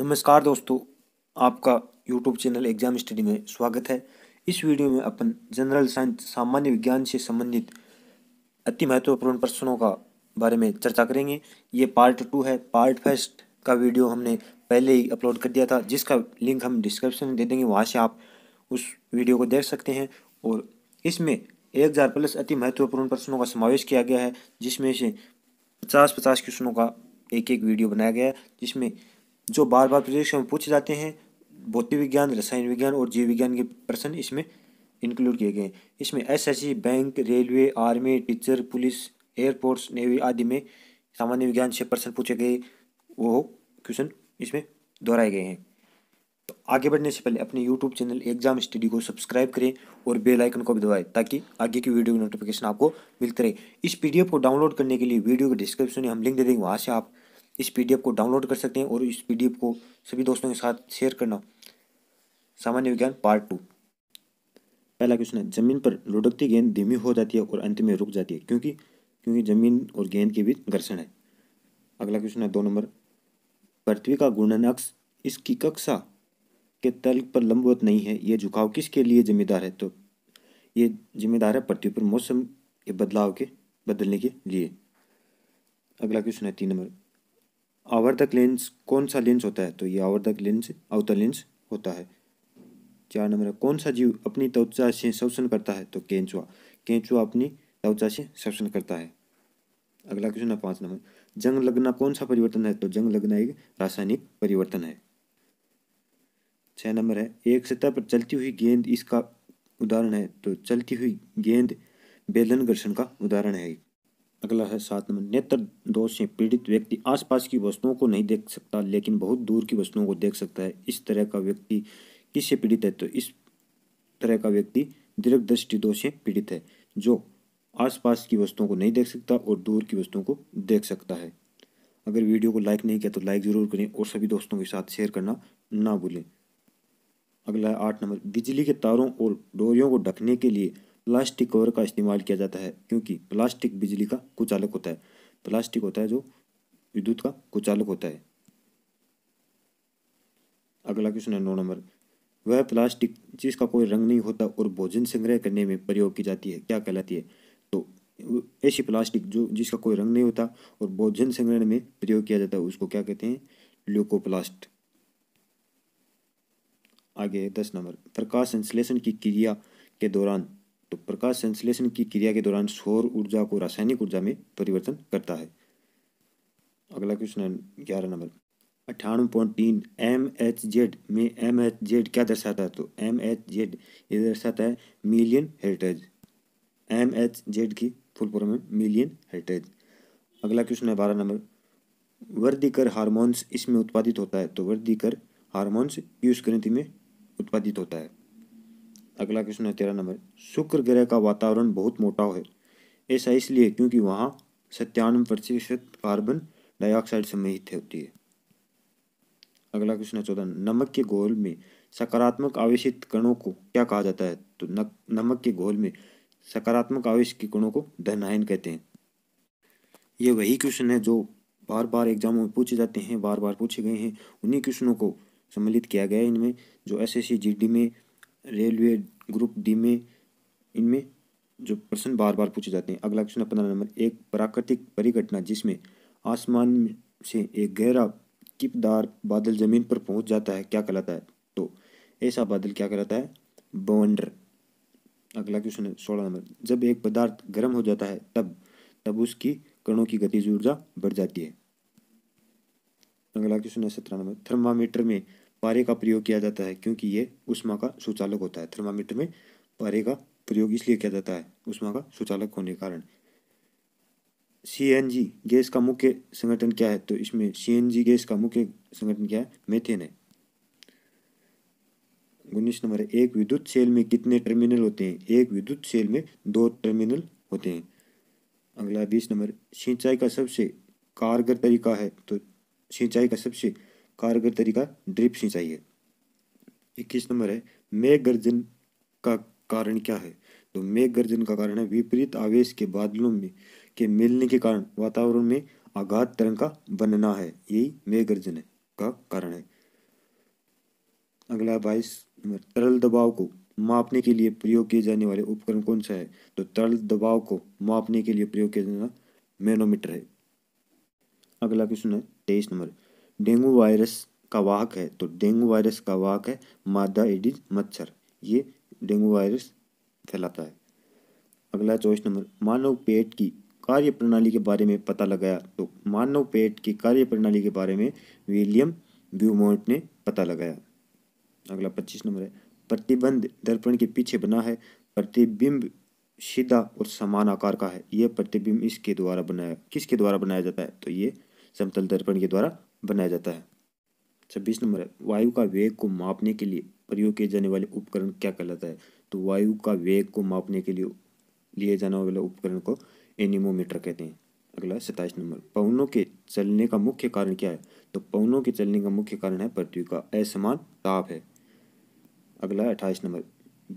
नमस्कार दोस्तों आपका यूट्यूब चैनल एग्जाम स्टडी में स्वागत है इस वीडियो में अपन जनरल साइंस सामान्य विज्ञान से संबंधित अति महत्वपूर्ण प्रश्नों का बारे में चर्चा करेंगे ये पार्ट टू है पार्ट फर्स्ट का वीडियो हमने पहले ही अपलोड कर दिया था जिसका लिंक हम डिस्क्रिप्शन में दे देंगे वहाँ से आप उस वीडियो को देख सकते हैं और इसमें एक हज़ार प्लस अति महत्वपूर्ण प्रश्नों का समावेश किया गया है जिसमें से पचास पचास क्वेश्चनों का एक एक वीडियो बनाया गया है जिसमें जो बार बार परीक्षा में पूछे जाते हैं भौतिक विज्ञान रसायन विज्ञान और जीव विज्ञान के प्रश्न इसमें इंक्लूड किए गए हैं इसमें SSC bank railway army teacher police air force navy आदि में सामान्य विज्ञान से प्रश्न पूछे गए वो क्वेश्चन इसमें दोहराए गए हैं तो आगे बढ़ने से पहले अपने यूट्यूब चैनल एग्जाम स्टडी को सब्सक्राइब करें और बेल आइकन को भी दबाएं ताकि आगे की वीडियो की नोटिफिकेशन आपको मिलते रहे इस पी को डाउनलोड करने के लिए वीडियो के डिस्क्रिप्शन में हम लिंक दे देंगे वहाँ से आप इस पीडीएफ को डाउनलोड कर सकते हैं और इस पीडीएफ को सभी दोस्तों के साथ शेयर करना सामान्य विज्ञान पार्ट टू पहला क्वेश्चन है जमीन पर लुढ़कती गेंद धीमी हो जाती है और अंत में रुक जाती है क्योंकि क्योंकि जमीन और गेंद के बीच घर्षण है अगला क्वेश्चन है दो नंबर पृथ्वी का घूर्णन अक्ष इसकी कक्षा के तल पर लंबवत नहीं है ये झुकाव किसके लिए जिम्मेदार है तो ये जिम्मेदार है पृथ्वी पर मौसम के बदलाव के बदलने के लिए अगला क्वेश्चन है तीन नंबर आवर्धक लेंस कौन सा लेंस होता है तो ये आवर्धक लेंस अवतल लेंस होता है चार नंबर कौन सा जीव अपनी त्वचा से शोषण करता है तो केंचुआ केंचुआ अपनी त्वचा से शोषण करता है अगला क्वेश्चन है पाँच नंबर जंग लगना कौन सा परिवर्तन है तो जंग लगना एक रासायनिक परिवर्तन है छः नंबर है एक सतह पर चलती हुई गेंद इसका उदाहरण है तो चलती हुई गेंद बेलन घर्षण का उदाहरण है अगला है सात नंबर नेत्र दोष से पीड़ित व्यक्ति आसपास की वस्तुओं को नहीं देख सकता लेकिन बहुत दूर की वस्तुओं को देख सकता है इस तरह का व्यक्ति किससे पीड़ित है तो इस तरह का व्यक्ति दीर्घ दृष्टि दोष से पीड़ित है जो आसपास की वस्तुओं को नहीं देख सकता और दूर की वस्तुओं को देख सकता है अगर वीडियो को लाइक नहीं किया तो लाइक ज़रूर करें और सभी दोस्तों के साथ शेयर करना ना भूलें अगला है आठ नंबर बिजली के तारों और डोरियों को ढकने के लिए प्लास्टिक कवर का इस्तेमाल किया जाता है क्योंकि प्लास्टिक बिजली का कुचालक होता है प्लास्टिक होता है जो विद्युत का कुचालक होता है अगला क्वेश्चन है नौ नंबर वह प्लास्टिक जिसका कोई रंग नहीं होता और भोजन संग्रह करने में प्रयोग की जाती है क्या कहलाती है तो ऐसी प्लास्टिक जो जिसका कोई रंग नहीं होता और भोजन संग्रहण में प्रयोग किया जाता है उसको क्या कहते हैं ल्यूकोप्लास्ट आगे दस नंबर प्रकाश संश्लेषण की क्रिया के दौरान तो प्रकाश संश्लेषण की क्रिया के दौरान सौर ऊर्जा को रासायनिक ऊर्जा में परिवर्तन करता है अगला क्वेश्चन है ग्यारह नंबर अट्ठानवे पॉइंट तीन एम एच जेड में एम एच जेड क्या दर्शाता है तो एम एच जेड ये दर्शाता है million heritage M H Z की फुल फॉर्म है मिलियन हेरिटेज अगला क्वेश्चन है बारह नंबर वर्दीकर हारमोन्स इसमें उत्पादित होता है तो वर्दीकर हारमोन्स पीयूष ग्रंथि में उत्पादित होता है अगला क्वेश्चन है तेरह नंबर शुक्र ग्रह का वातावरण बहुत मोटा है ऐसा इसलिए क्योंकि वहाँ सत्यानवे प्रतिशत कार्बन डाइऑक्साइड समेत होती है अगला क्वेश्चन है चौदह नमक के घोल में सकारात्मक आवेश कणों को क्या कहा जाता है तो नमक के घोल में सकारात्मक आवेश के कणों को धनायन कहते हैं ये वही क्वेश्चन है जो बार बार एग्जामों में पूछे जाते हैं बार बार पूछे गए हैं उन्हीं क्वेश्चनों को सम्मिलित किया गया है इनमें जो एस एस में रेलवे ग्रुप डी में इनमें जो प्रश्न बार बार पूछे जाते हैं अगला क्वेश्चन पंद्रह नंबर एक प्राकृतिक परिघटना जिसमें आसमान से एक गहरा किपदार बादल जमीन पर पहुंच जाता है क्या कहलाता है तो ऐसा बादल क्या कहलाता है बवंडर अगला क्वेश्चन है सोलह नंबर जब एक पदार्थ गर्म हो जाता है तब तब उसकी कणों की गतिज ऊर्जा बढ़ जाती है अगला क्वेश्चन है सत्रह नंबर थर्मामीटर में पारे का प्रयोग किया जाता है क्योंकि ये उष्मा का सुचालक होता है थर्मामीटर में पारे का प्रयोग इसलिए किया जाता है उष्मा का सुचालक होने के कारण सी गैस का मुख्य संगठन क्या है तो इसमें सी गैस का मुख्य संगठन क्या है मेथेन है उन्नीस नंबर एक विद्युत सेल में कितने टर्मिनल होते हैं एक विद्युत सेल में दो टर्मिनल होते हैं अगला बीस नंबर सिंचाई का सबसे कारगर तरीका है तो सिंचाई का सबसे कारगर तरीका ड्रिप सिंचाई है इक्कीस नंबर है मेघ गर्जन का कारण क्या है तो मेघ गर्जन का कारण है विपरीत आवेश के बादलों में के मिलने के कारण वातावरण में आघात तरंग का बनना है यही मेघ गर्जन का कारण है अगला बाईस नंबर तरल दबाव को मापने के लिए प्रयोग किए जाने वाले उपकरण कौन सा है तो तरल दबाव को मापने के लिए प्रयोग किया जाना मैनोमीटर है अगला क्वेश्चन है तेईस नंबर डेंगू वायरस का वाहक है तो डेंगू वायरस का वाहक है मादा एडिज मच्छर ये डेंगू वायरस फैलाता है अगला चौबीस नंबर मानव पेट की कार्य प्रणाली के बारे में पता लगाया तो मानव पेट की कार्य प्रणाली के बारे में विलियम ब्यूमोट ने पता लगाया अगला पच्चीस नंबर है प्रतिबंध दर्पण के पीछे बना है प्रतिबिंब सीधा और समान आकार का है यह प्रतिबिंब इसके द्वारा बनाया किसके द्वारा बनाया जाता है तो ये समतल दर्पण के द्वारा बनाया जाता है छब्बीस नंबर है वायु का वेग को मापने के लिए प्रयोग किए जाने वाले उपकरण क्या कहलाता है तो वायु का वेग को मापने के लिए लिए जाने वाले उपकरण को एनिमोमीटर कहते हैं अगला सताइस नंबर पवनों के चलने का मुख्य कारण क्या है तो पवनों के चलने का मुख्य कारण है पृथ्वी का असमान ताप है अगला अट्ठाईस नंबर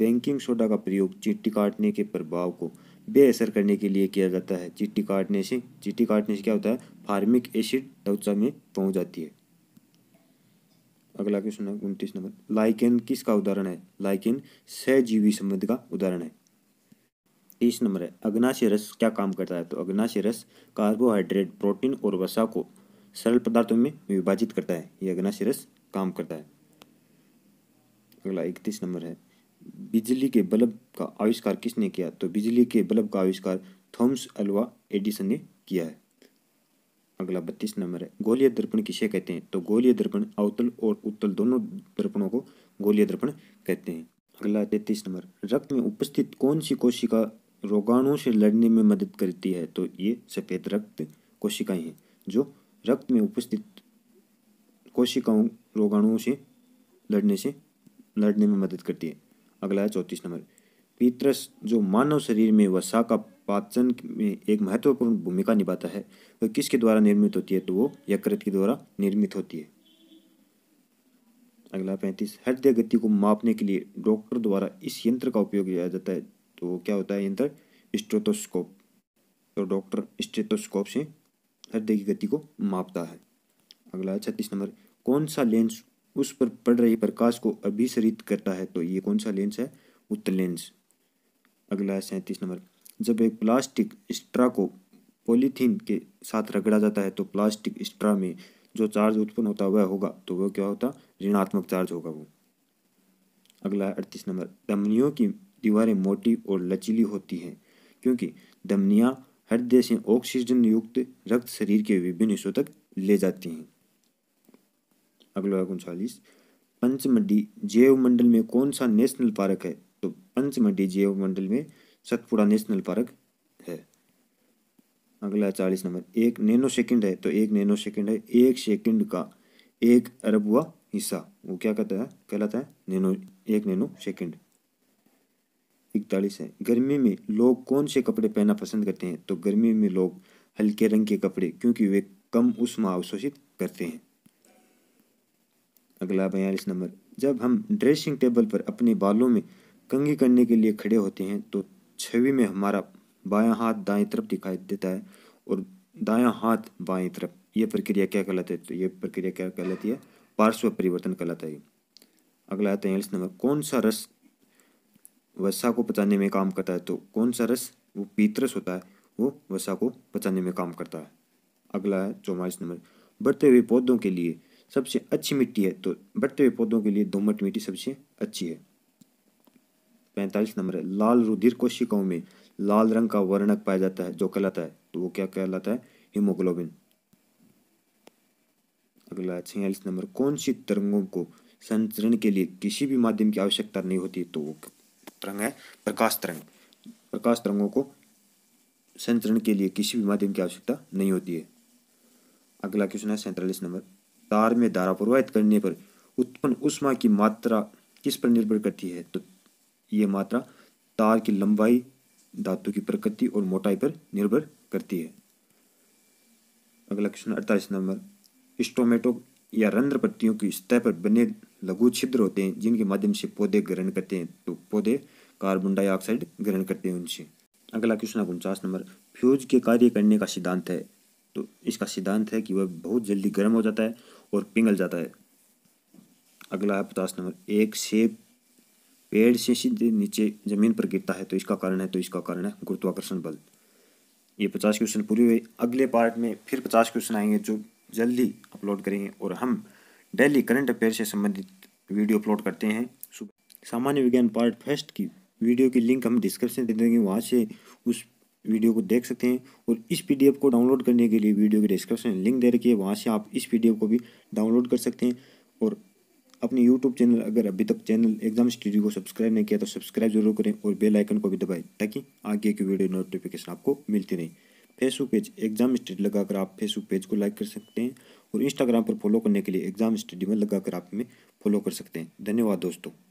बैंकिंग सोडा का प्रयोग चींटी काटने के प्रभाव को बेअसर करने के लिए किया जाता है चिट्टी काटने से चिट्टी काटने से क्या होता है फार्मिक एसिड त्वचा में पहुंच जाती है अगला क्वेश्चन है उनतीस नंबर लाइकेन किसका उदाहरण है लाइकेन सहजीवी संबंध का उदाहरण है तीस नंबर है अग्नाशय रस क्या काम करता है तो अग्नाशय रस कार्बोहाइड्रेट प्रोटीन और वसा को सरल पदार्थों में विभाजित करता है ये अग्नाशय रस काम करता है अगला इकतीस नंबर है बिजली के बल्ब का आविष्कार किसने किया तो बिजली के बल्ब का आविष्कार थॉम्स अल्वा एडिसन ने किया है अगला बत्तीस नंबर है गोलीय दर्पण किसे कहते हैं तो गोलीय दर्पण अवतल और उत्तल दोनों दर्पणों को गोलीय दर्पण कहते हैं अगला तैतीस नंबर रक्त में उपस्थित कौन सी कोशिका रोगाणुओं से लड़ने में मदद करती है तो ये सफ़ेद रक्त कोशिकाएं हैं जो रक्त में उपस्थित कोशिकाओं रोगाणुओं से लड़ने से लड़ने में मदद करती है अगला है चौंतीस नंबर पीतरस जो मानव शरीर में वसा का पाचन में एक महत्वपूर्ण भूमिका निभाता है वह किसके द्वारा निर्मित होती है तो वो यकृत के द्वारा निर्मित होती है अगला पैंतीस हृदय गति को मापने के लिए डॉक्टर द्वारा इस यंत्र का उपयोग किया जाता है तो क्या होता है यंत्र स्ट्रेटोस्कोप तो डॉक्टर स्ट्रेटोस्कोप से हृदय की गति को मापता है अगला है छत्तीस नंबर कौन सा लेंस उस पर पड़ रही प्रकाश को अभिसरित करता है तो ये कौन सा लेंस है उत्तल लेंस अगला है सैंतीस नंबर जब एक प्लास्टिक स्ट्रा को पॉलीथीन के साथ रगड़ा जाता है तो प्लास्टिक स्ट्रा में जो चार्ज उत्पन्न होता है वह होगा तो वह क्या होता ऋणात्मक चार्ज होगा वो अगला है अड़तीस नंबर धमनियों की दीवारें मोटी और लचीली होती हैं क्योंकि धमनियाँ हृदय से ऑक्सीजन युक्त रक्त शरीर के विभिन्न हिस्सों तक ले जाती हैं अगला उनचालीस पंचमढ़ी जैव मंडल में कौन सा नेशनल पार्क है तो पंचमढ़ी जैव मंडल में सतपुड़ा नेशनल पार्क है अगला चालीस नंबर एक नैनो सेकंड है तो एक नैनो सेकंड है एक सेकंड का एक अरब हुआ हिस्सा वो क्या कहता है कहलाता है नैनो एक नैनो सेकंड इकतालीस है गर्मी में लोग कौन से कपड़े पहनना पसंद करते हैं तो गर्मी में लोग हल्के रंग के कपड़े क्योंकि वे कम उष्मा अवशोषित करते हैं अगला बयालीस नंबर जब हम ड्रेसिंग टेबल पर अपने बालों में कंघी करने के लिए खड़े होते हैं तो छवि में हमारा बायां हाथ दाएं तरफ दिखाई देता है और दायां हाथ बाएं तरफ ये प्रक्रिया क्या कहलाती है तो ये प्रक्रिया क्या कहलाती है पार्श्व परिवर्तन कहलाता है अगला है तैयलीस नंबर कौन सा रस वसा को पचाने में काम करता है तो कौन सा रस वो पीतरस होता है वो वसा को पचाने में काम करता है अगला है चौवालीस नंबर बढ़ते हुए पौधों के लिए सबसे अच्छी मिट्टी है तो बढ़ते हुए पौधों के लिए दोमट मिट्टी सबसे अच्छी है पैंतालीस नंबर है लाल रुधिर कोशिकाओं में लाल रंग का वर्णक पाया जाता है जो कहलाता है तो वो क्या कहलाता है हीमोग्लोबिन अगला छियालीस नंबर कौन सी तरंगों को संचरण के लिए किसी भी माध्यम की आवश्यकता नहीं होती तो वो तरंग है प्रकाश तरंग प्रकाश तरंगों को संचरण के लिए किसी भी माध्यम की आवश्यकता नहीं होती है अगला क्वेश्चन है सैंतालीस नंबर तार में धारा प्रवाहित करने पर उत्पन्न उष्मा की मात्रा किस पर निर्भर करती है तो ये मात्रा तार की लंबाई धातु की प्रकृति और मोटाई पर निर्भर करती है अगला क्वेश्चन अड़तालीस नंबर स्टोमेटो या रंध्र पत्तियों की सतह पर बने लघु छिद्र होते हैं जिनके माध्यम से पौधे ग्रहण करते हैं तो पौधे कार्बन डाइऑक्साइड ग्रहण करते हैं उनसे अगला क्वेश्चन उनचास नंबर फ्यूज के कार्य करने का सिद्धांत है तो इसका सिद्धांत है कि वह बहुत जल्दी गर्म हो जाता है और पिघल जाता है अगला है पचास नंबर एक सेब पेड़ से सीधे नीचे ज़मीन पर गिरता है तो इसका कारण है तो इसका कारण है गुरुत्वाकर्षण बल ये पचास क्वेश्चन पूरे हुए अगले पार्ट में फिर पचास क्वेश्चन आएंगे जो जल्दी अपलोड करेंगे और हम डेली करंट अफेयर से संबंधित वीडियो अपलोड करते हैं सामान्य विज्ञान पार्ट फर्स्ट की वीडियो की लिंक हम डिस्क्रिप्शन दे देंगे वहाँ से उस वीडियो को देख सकते हैं और इस पीडीएफ को डाउनलोड करने के लिए वीडियो के डिस्क्रिप्शन में लिंक दे रखी है वहाँ से आप इस पीडीएफ को भी डाउनलोड कर सकते हैं और अपने यूट्यूब चैनल अगर अभी तक चैनल एग्जाम स्टडी को सब्सक्राइब नहीं किया तो सब्सक्राइब जरूर करें और बेल आइकन को भी दबाएं ताकि आगे की वीडियो नोटिफिकेशन आपको मिलती रहे फेसबुक पेज एग्जाम स्टडी लगाकर आप फेसबुक पेज को लाइक कर सकते हैं और इंस्टाग्राम पर फॉलो करने के लिए एग्जाम स्टडी में लगाकर आप में फॉलो कर सकते हैं धन्यवाद दोस्तों